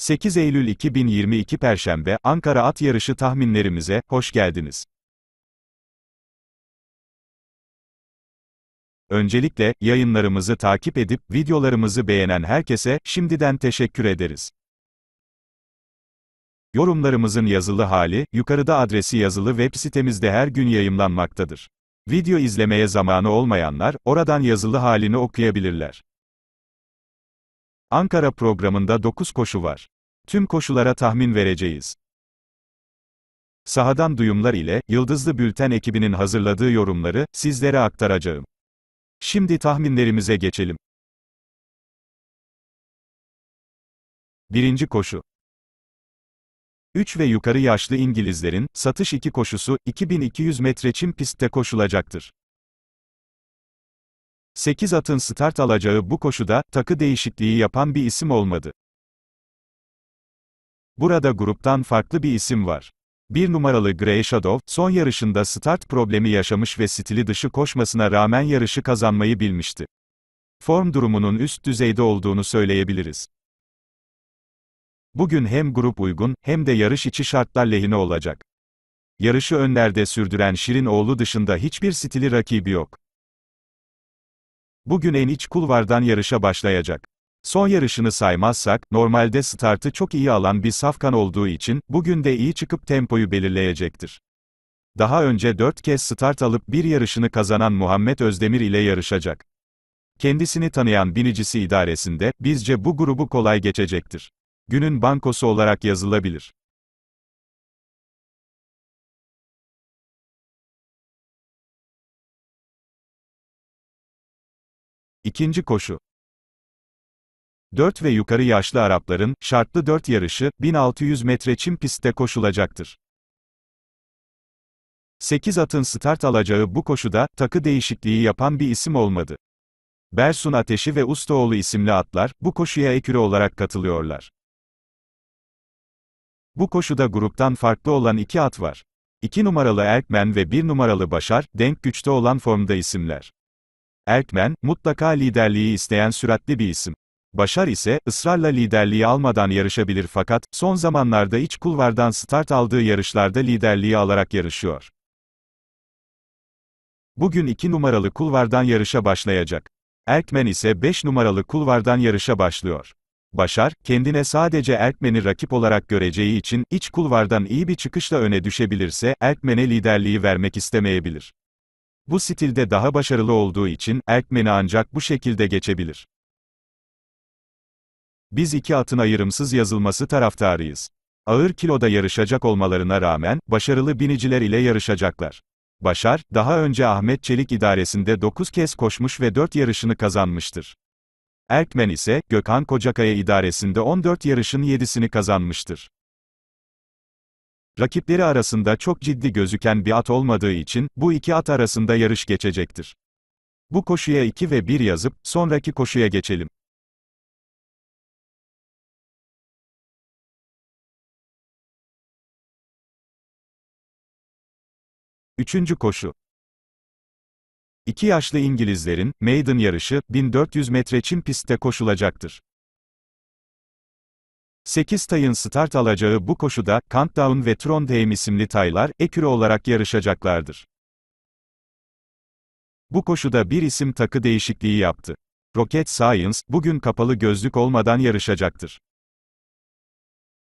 8 Eylül 2022 Perşembe, Ankara At Yarışı tahminlerimize, hoş geldiniz. Öncelikle, yayınlarımızı takip edip, videolarımızı beğenen herkese, şimdiden teşekkür ederiz. Yorumlarımızın yazılı hali, yukarıda adresi yazılı web sitemizde her gün yayımlanmaktadır. Video izlemeye zamanı olmayanlar, oradan yazılı halini okuyabilirler. Ankara programında 9 koşu var. Tüm koşulara tahmin vereceğiz. Sahadan duyumlar ile Yıldızlı Bülten ekibinin hazırladığı yorumları sizlere aktaracağım. Şimdi tahminlerimize geçelim. Birinci koşu 3 ve yukarı yaşlı İngilizlerin, satış 2 koşusu, 2200 metre çim pistte koşulacaktır. 8 atın start alacağı bu koşuda, takı değişikliği yapan bir isim olmadı. Burada gruptan farklı bir isim var. Bir numaralı Grey Shadow, son yarışında start problemi yaşamış ve stili dışı koşmasına rağmen yarışı kazanmayı bilmişti. Form durumunun üst düzeyde olduğunu söyleyebiliriz. Bugün hem grup uygun, hem de yarış içi şartlar lehine olacak. Yarışı önlerde sürdüren Şirin oğlu dışında hiçbir stili rakibi yok. Bugün en iç kulvardan yarışa başlayacak. Son yarışını saymazsak, normalde startı çok iyi alan bir safkan olduğu için, bugün de iyi çıkıp tempoyu belirleyecektir. Daha önce 4 kez start alıp bir yarışını kazanan Muhammed Özdemir ile yarışacak. Kendisini tanıyan binicisi idaresinde, bizce bu grubu kolay geçecektir. Günün bankosu olarak yazılabilir. İkinci koşu 4 ve yukarı yaşlı Arapların, şartlı 4 yarışı, 1600 metre çim pistte koşulacaktır. 8 atın start alacağı bu koşuda, takı değişikliği yapan bir isim olmadı. Bersun Ateşi ve Ustaoğlu isimli atlar, bu koşuya eküre olarak katılıyorlar. Bu koşuda gruptan farklı olan iki at var. 2 numaralı Erkmen ve 1 numaralı Başar, denk güçte olan formda isimler. Erkmen, mutlaka liderliği isteyen süratli bir isim. Başar ise, ısrarla liderliği almadan yarışabilir fakat, son zamanlarda iç kulvardan start aldığı yarışlarda liderliği alarak yarışıyor. Bugün 2 numaralı kulvardan yarışa başlayacak. Erkmen ise 5 numaralı kulvardan yarışa başlıyor. Başar, kendine sadece Erkmen'i rakip olarak göreceği için, iç kulvardan iyi bir çıkışla öne düşebilirse, Erkmen'e liderliği vermek istemeyebilir. Bu stilde daha başarılı olduğu için, Erkmen'i ancak bu şekilde geçebilir. Biz iki atın ayrımsız yazılması taraftarıyız. Ağır kiloda yarışacak olmalarına rağmen, başarılı biniciler ile yarışacaklar. Başar, daha önce Ahmet Çelik idaresinde 9 kez koşmuş ve 4 yarışını kazanmıştır. Erkmen ise, Gökhan Kocakaya idaresinde 14 yarışın 7'sini kazanmıştır. Rakipleri arasında çok ciddi gözüken bir at olmadığı için, bu iki at arasında yarış geçecektir. Bu koşuya 2 ve 1 yazıp, sonraki koşuya geçelim. Üçüncü koşu. İki yaşlı İngilizlerin, maiden yarışı, 1400 metre çim pistte koşulacaktır. 8 tayın start alacağı bu koşuda, Countdown ve Trondheim isimli taylar, eküre olarak yarışacaklardır. Bu koşuda bir isim takı değişikliği yaptı. Rocket Science, bugün kapalı gözlük olmadan yarışacaktır.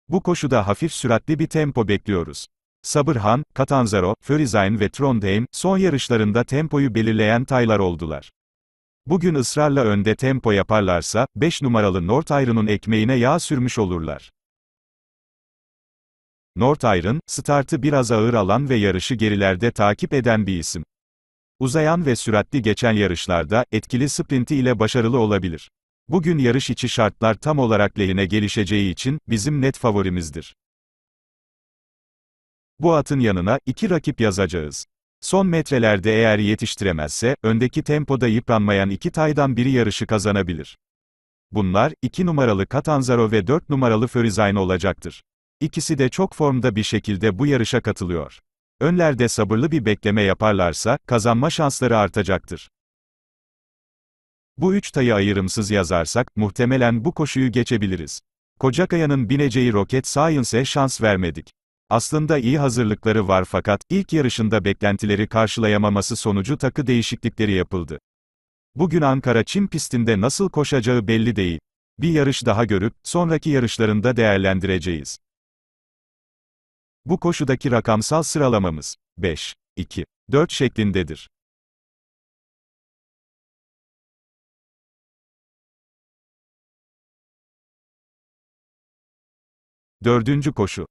Bu koşuda hafif süratli bir tempo bekliyoruz. Sabırhan, Katanzaro, Förizayn ve Trondheim, son yarışlarında tempoyu belirleyen taylar oldular. Bugün ısrarla önde tempo yaparlarsa, 5 numaralı North Iron'un ekmeğine yağ sürmüş olurlar. North Iron, startı biraz ağır alan ve yarışı gerilerde takip eden bir isim. Uzayan ve süratli geçen yarışlarda, etkili sprinti ile başarılı olabilir. Bugün yarış içi şartlar tam olarak lehine gelişeceği için, bizim net favorimizdir. Bu atın yanına, iki rakip yazacağız. Son metrelerde eğer yetiştiremezse, öndeki tempoda yıpranmayan iki taydan biri yarışı kazanabilir. Bunlar, 2 numaralı Katanzaro ve 4 numaralı Ferizayn olacaktır. İkisi de çok formda bir şekilde bu yarışa katılıyor. Önlerde sabırlı bir bekleme yaparlarsa, kazanma şansları artacaktır. Bu üç tayı ayırımsız yazarsak, muhtemelen bu koşuyu geçebiliriz. Kocakaya'nın bineceği Rocket Science'e şans vermedik. Aslında iyi hazırlıkları var fakat, ilk yarışında beklentileri karşılayamaması sonucu takı değişiklikleri yapıldı. Bugün Ankara Çin pistinde nasıl koşacağı belli değil. Bir yarış daha görüp, sonraki yarışlarında değerlendireceğiz. Bu koşudaki rakamsal sıralamamız, 5, 2, 4 şeklindedir. Dördüncü koşu.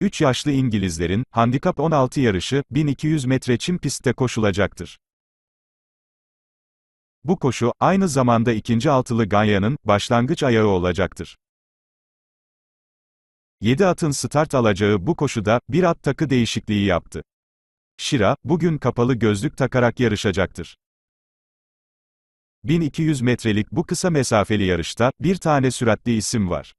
3 yaşlı İngilizlerin, handikap 16 yarışı, 1200 metre çim pistte koşulacaktır. Bu koşu, aynı zamanda ikinci altılı Ganya'nın, başlangıç ayağı olacaktır. 7 atın start alacağı bu koşuda, bir at takı değişikliği yaptı. Şira, bugün kapalı gözlük takarak yarışacaktır. 1200 metrelik bu kısa mesafeli yarışta, bir tane süratli isim var.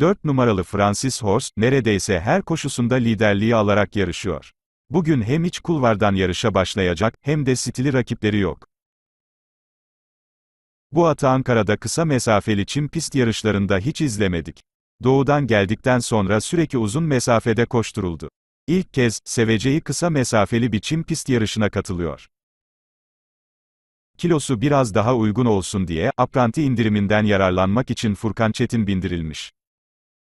4 numaralı Francis Horst, neredeyse her koşusunda liderliği alarak yarışıyor. Bugün hem iç kulvardan yarışa başlayacak, hem de stili rakipleri yok. Bu atı Ankara'da kısa mesafeli çim pist yarışlarında hiç izlemedik. Doğudan geldikten sonra sürekli uzun mesafede koşturuldu. İlk kez, seveceği kısa mesafeli bir çim pist yarışına katılıyor. Kilosu biraz daha uygun olsun diye, apranti indiriminden yararlanmak için Furkan Çetin bindirilmiş.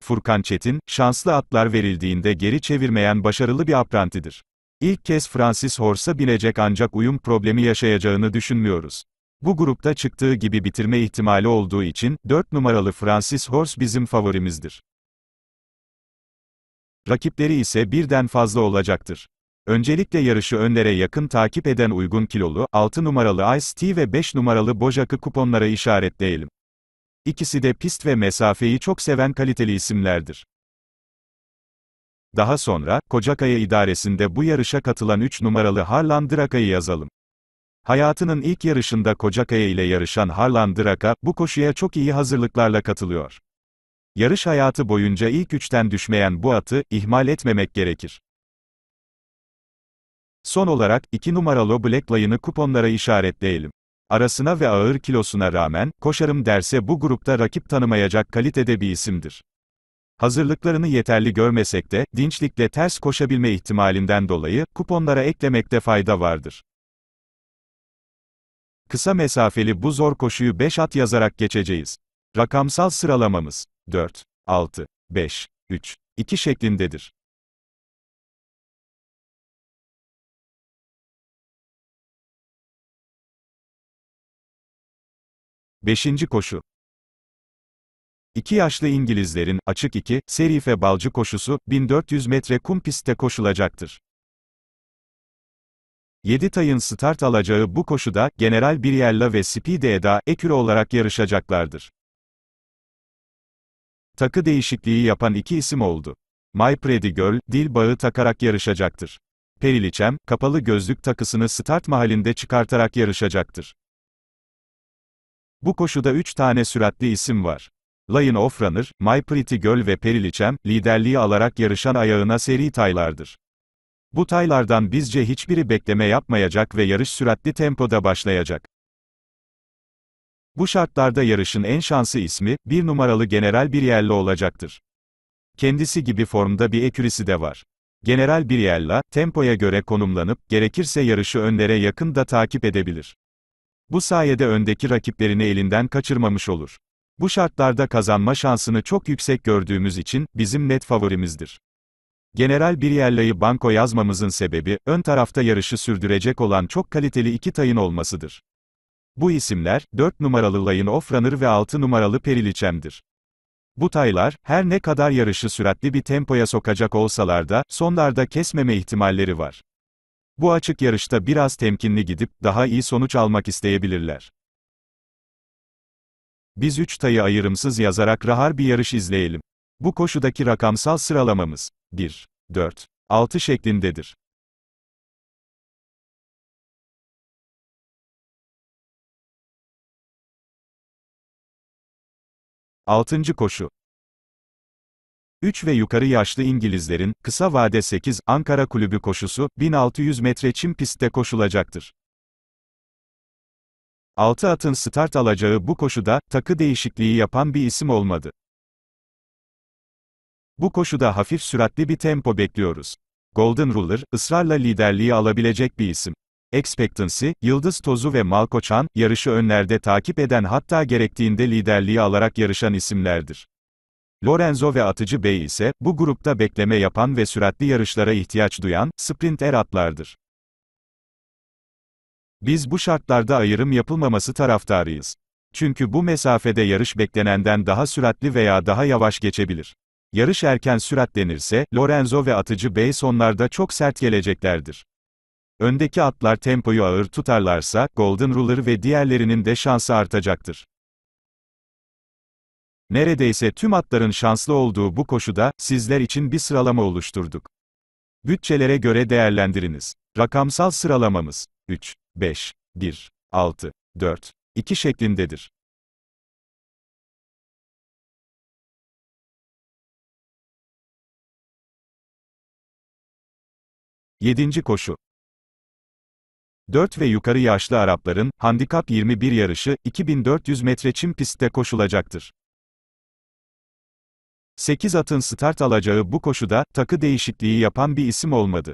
Furkan Çetin, şanslı atlar verildiğinde geri çevirmeyen başarılı bir aprantidir. İlk kez Francis Horse'a binecek ancak uyum problemi yaşayacağını düşünmüyoruz. Bu grupta çıktığı gibi bitirme ihtimali olduğu için, 4 numaralı Francis Horse bizim favorimizdir. Rakipleri ise birden fazla olacaktır. Öncelikle yarışı önlere yakın takip eden uygun kilolu, 6 numaralı Ice T ve 5 numaralı Bojack'ı kuponlara işaretleyelim. İkisi de pist ve mesafeyi çok seven kaliteli isimlerdir. Daha sonra, Kocakaya idaresinde bu yarışa katılan 3 numaralı Harlan Draka'yı yazalım. Hayatının ilk yarışında Kocakaya ile yarışan Harlan Draka, bu koşuya çok iyi hazırlıklarla katılıyor. Yarış hayatı boyunca ilk üçten düşmeyen bu atı, ihmal etmemek gerekir. Son olarak, 2 numaralı Black Line'ı kuponlara işaretleyelim arasına ve ağır kilosuna rağmen, koşarım derse bu grupta rakip tanımayacak kalitede bir isimdir. Hazırlıklarını yeterli görmesek de, dinçlikle ters koşabilme ihtimalinden dolayı, kuponlara eklemekte fayda vardır. Kısa mesafeli bu zor koşuyu 5 at yazarak geçeceğiz. Rakamsal sıralamamız 4, 6, 5, 3, 2 şeklindedir. Beşinci koşu. İki yaşlı İngilizlerin, açık 2, Serife Balcı koşusu, 1400 metre kum pistte koşulacaktır. 7 tayın start alacağı bu koşuda, General Biryella ve Speedy Eda, Eküre olarak yarışacaklardır. Takı değişikliği yapan iki isim oldu. My Pretty Girl, dil bağı takarak yarışacaktır. Periliçem, kapalı gözlük takısını start mahalinde çıkartarak yarışacaktır. Bu koşuda 3 tane süratli isim var. Lion of Runner, My Pretty Girl ve Periliçem, liderliği alarak yarışan ayağına seri taylardır. Bu taylardan bizce hiçbiri bekleme yapmayacak ve yarış süratli tempoda başlayacak. Bu şartlarda yarışın en şanslı ismi, bir numaralı General bir Biryello olacaktır. Kendisi gibi formda bir ekürisi de var. General Biryella, tempoya göre konumlanıp, gerekirse yarışı önlere yakın da takip edebilir. Bu sayede öndeki rakiplerini elinden kaçırmamış olur. Bu şartlarda kazanma şansını çok yüksek gördüğümüz için, bizim net favorimizdir. General Biryella'yı banko yazmamızın sebebi, ön tarafta yarışı sürdürecek olan çok kaliteli iki tayın olmasıdır. Bu isimler, 4 numaralı Layın Ofranır ve 6 numaralı Periliçem'dir. Bu taylar, her ne kadar yarışı süratli bir tempoya sokacak olsalar da, sonlarda kesmeme ihtimalleri var. Bu açık yarışta biraz temkinli gidip, daha iyi sonuç almak isteyebilirler. Biz 3 tayı ayırımsız yazarak rahar bir yarış izleyelim. Bu koşudaki rakamsal sıralamamız 1, 4, 6 şeklindedir. Altıncı koşu. 3 ve yukarı yaşlı İngilizlerin, kısa vade 8, Ankara Kulübü koşusu, 1600 metre çim pistte koşulacaktır. 6 atın start alacağı bu koşuda, takı değişikliği yapan bir isim olmadı. Bu koşuda hafif süratli bir tempo bekliyoruz. Golden Ruler, ısrarla liderliği alabilecek bir isim. Expectancy, Yıldız Tozu ve Malkoçan, yarışı önlerde takip eden hatta gerektiğinde liderliği alarak yarışan isimlerdir. Lorenzo ve Atıcı Bey ise, bu grupta bekleme yapan ve süratli yarışlara ihtiyaç duyan, sprinter atlardır. Biz bu şartlarda ayrım yapılmaması taraftarıyız. Çünkü bu mesafede yarış beklenenden daha süratli veya daha yavaş geçebilir. Yarış erken süratlenirse, Lorenzo ve Atıcı Bey sonlarda çok sert geleceklerdir. Öndeki atlar tempoyu ağır tutarlarsa, Golden Ruler ve diğerlerinin de şansı artacaktır. Neredeyse tüm atların şanslı olduğu bu koşuda, sizler için bir sıralama oluşturduk. Bütçelere göre değerlendiriniz. Rakamsal sıralamamız, 3, 5, 1, 6, 4, 2 şeklindedir. Yedinci koşu. 4 ve yukarı yaşlı Arapların, Handikap 21 yarışı, 2400 metre çim pistte koşulacaktır. 8 atın start alacağı bu koşuda, takı değişikliği yapan bir isim olmadı.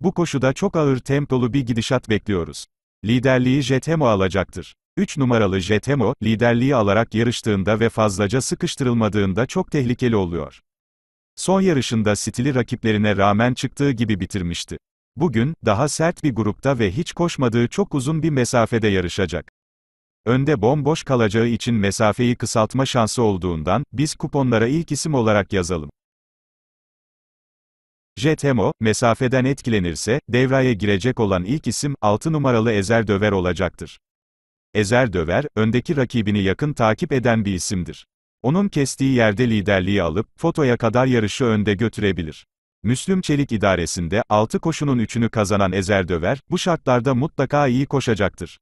Bu koşuda çok ağır tempolu bir gidişat bekliyoruz. Liderliği Jethemo alacaktır. 3 numaralı Jethemo, liderliği alarak yarıştığında ve fazlaca sıkıştırılmadığında çok tehlikeli oluyor. Son yarışında stili rakiplerine rağmen çıktığı gibi bitirmişti. Bugün, daha sert bir grupta ve hiç koşmadığı çok uzun bir mesafede yarışacak. Önde bomboş kalacağı için mesafeyi kısaltma şansı olduğundan, biz kuponlara ilk isim olarak yazalım. Jet Hemo, mesafeden etkilenirse, devraya girecek olan ilk isim, 6 numaralı Ezer Döver olacaktır. Ezer Döver, öndeki rakibini yakın takip eden bir isimdir. Onun kestiği yerde liderliği alıp, fotoya kadar yarışı önde götürebilir. Müslüm Çelik idaresinde, 6 koşunun 3'ünü kazanan Ezer Döver, bu şartlarda mutlaka iyi koşacaktır.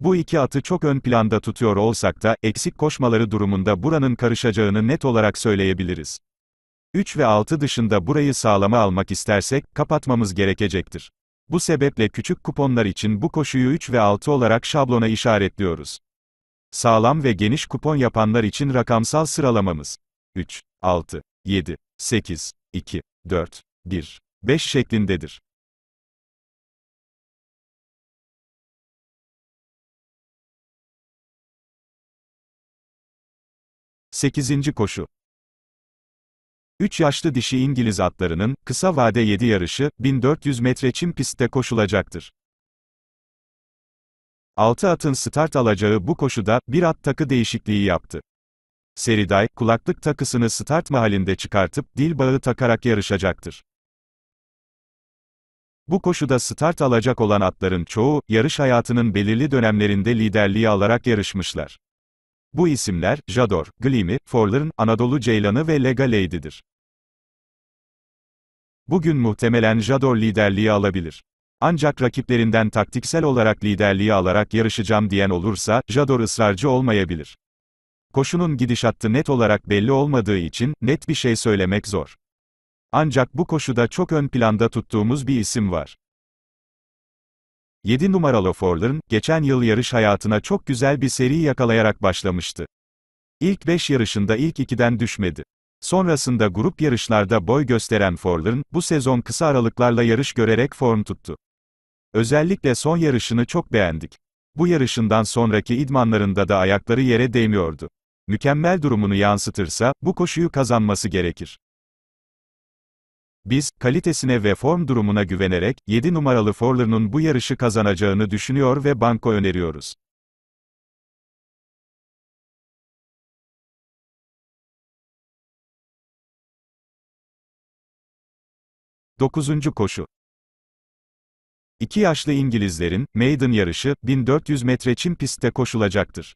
Bu iki atı çok ön planda tutuyor olsak da, eksik koşmaları durumunda buranın karışacağını net olarak söyleyebiliriz. 3 ve 6 dışında burayı sağlama almak istersek, kapatmamız gerekecektir. Bu sebeple küçük kuponlar için bu koşuyu 3 ve 6 olarak şablona işaretliyoruz. Sağlam ve geniş kupon yapanlar için rakamsal sıralamamız 3, 6, 7, 8, 2, 4, 1, 5 şeklindedir. 8. koşu 3 yaşlı dişi İngiliz atlarının, kısa vade 7 yarışı, 1400 metre çim pistte koşulacaktır. 6 atın start alacağı bu koşuda, bir at takı değişikliği yaptı. Seriday, kulaklık takısını start mahallinde çıkartıp, dil bağı takarak yarışacaktır. Bu koşuda start alacak olan atların çoğu, yarış hayatının belirli dönemlerinde liderliği alarak yarışmışlar. Bu isimler, Jador, Glimi, Forlorn, Anadolu Ceylanı ve Lega Lady'dir. Bugün muhtemelen Jador liderliği alabilir. Ancak rakiplerinden taktiksel olarak liderliği alarak yarışacağım diyen olursa, Jador ısrarcı olmayabilir. Koşunun gidişatı net olarak belli olmadığı için, net bir şey söylemek zor. Ancak bu koşuda çok ön planda tuttuğumuz bir isim var. 7 numaralı Forlorn, geçen yıl yarış hayatına çok güzel bir seri yakalayarak başlamıştı. İlk 5 yarışında ilk 2'den düşmedi. Sonrasında grup yarışlarda boy gösteren Forlorn, bu sezon kısa aralıklarla yarış görerek form tuttu. Özellikle son yarışını çok beğendik. Bu yarışından sonraki idmanlarında da ayakları yere değmiyordu. Mükemmel durumunu yansıtırsa, bu koşuyu kazanması gerekir. Biz, kalitesine ve form durumuna güvenerek, 7 numaralı Forler'ın bu yarışı kazanacağını düşünüyor ve banko öneriyoruz. Dokuzuncu koşu İki yaşlı İngilizlerin, Maiden yarışı, 1400 metre çim pistte koşulacaktır.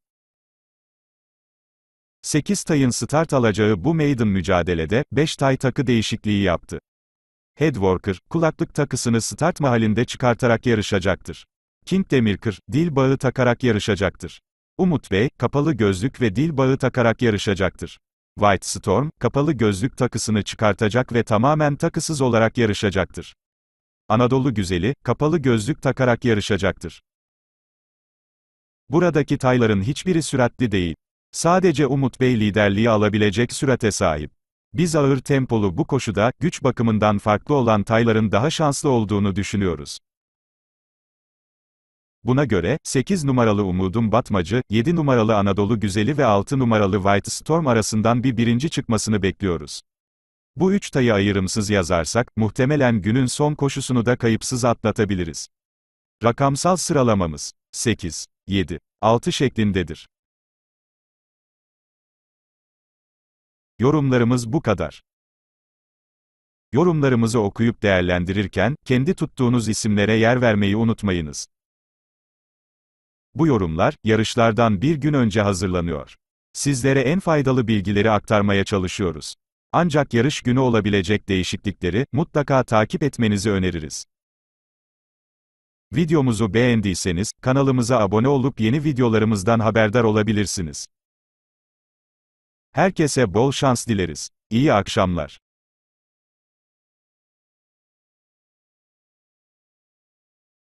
8 tayın start alacağı bu maiden mücadelede, 5 tay takı değişikliği yaptı. Headworker, kulaklık takısını start mahallinde çıkartarak yarışacaktır. King Demirkır, dil bağı takarak yarışacaktır. Umut Bey, kapalı gözlük ve dil bağı takarak yarışacaktır. White Storm, kapalı gözlük takısını çıkartacak ve tamamen takısız olarak yarışacaktır. Anadolu Güzeli, kapalı gözlük takarak yarışacaktır. Buradaki tayların hiçbiri süratli değil. Sadece Umut Bey liderliği alabilecek sürate sahip. Biz ağır tempolu bu koşuda, güç bakımından farklı olan tayların daha şanslı olduğunu düşünüyoruz. Buna göre, 8 numaralı Umudum Batmacı, 7 numaralı Anadolu Güzeli ve 6 numaralı White Storm arasından bir birinci çıkmasını bekliyoruz. Bu üç tayı ayırımsız yazarsak, muhtemelen günün son koşusunu da kayıpsız atlatabiliriz. Rakamsal sıralamamız 8, 7, 6 şeklindedir. Yorumlarımız bu kadar. Yorumlarımızı okuyup değerlendirirken, kendi tuttuğunuz isimlere yer vermeyi unutmayınız. Bu yorumlar, yarışlardan bir gün önce hazırlanıyor. Sizlere en faydalı bilgileri aktarmaya çalışıyoruz. Ancak yarış günü olabilecek değişiklikleri, mutlaka takip etmenizi öneririz. Videomuzu beğendiyseniz, kanalımıza abone olup yeni videolarımızdan haberdar olabilirsiniz. Herkese bol şans dileriz. İyi akşamlar.